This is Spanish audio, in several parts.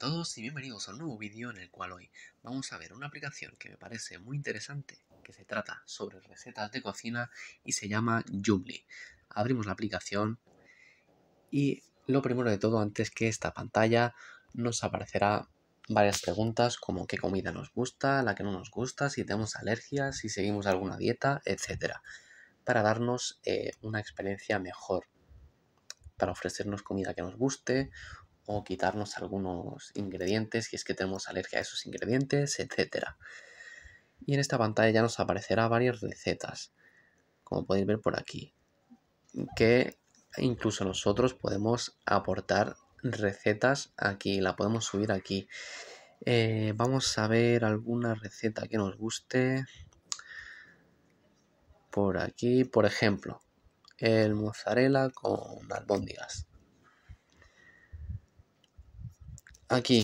todos y bienvenidos a un nuevo vídeo en el cual hoy vamos a ver una aplicación que me parece muy interesante, que se trata sobre recetas de cocina y se llama Joomla. Abrimos la aplicación y lo primero de todo, antes que esta pantalla, nos aparecerá varias preguntas como qué comida nos gusta, la que no nos gusta, si tenemos alergias, si seguimos alguna dieta, etc. Para darnos eh, una experiencia mejor, para ofrecernos comida que nos guste o quitarnos algunos ingredientes si es que tenemos alergia a esos ingredientes, etc. Y en esta pantalla ya nos aparecerá varias recetas, como podéis ver por aquí, que incluso nosotros podemos aportar recetas aquí, la podemos subir aquí. Eh, vamos a ver alguna receta que nos guste. Por aquí, por ejemplo, el mozzarella con albóndigas. Aquí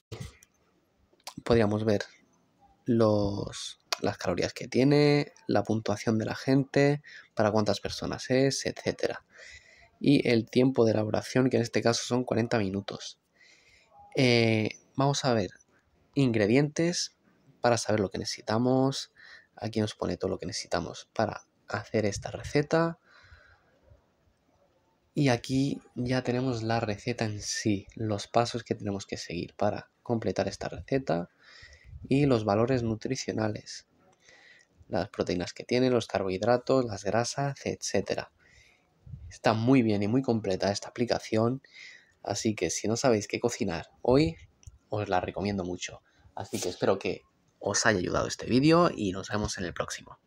podríamos ver las calorías que tiene, la puntuación de la gente, para cuántas personas es, etc. Y el tiempo de elaboración, que en este caso son 40 minutos. Eh, vamos a ver ingredientes para saber lo que necesitamos. Aquí nos pone todo lo que necesitamos para hacer esta receta. Y aquí ya tenemos la receta en sí, los pasos que tenemos que seguir para completar esta receta y los valores nutricionales, las proteínas que tiene, los carbohidratos, las grasas, etc. Está muy bien y muy completa esta aplicación, así que si no sabéis qué cocinar hoy, os la recomiendo mucho. Así que espero que os haya ayudado este vídeo y nos vemos en el próximo.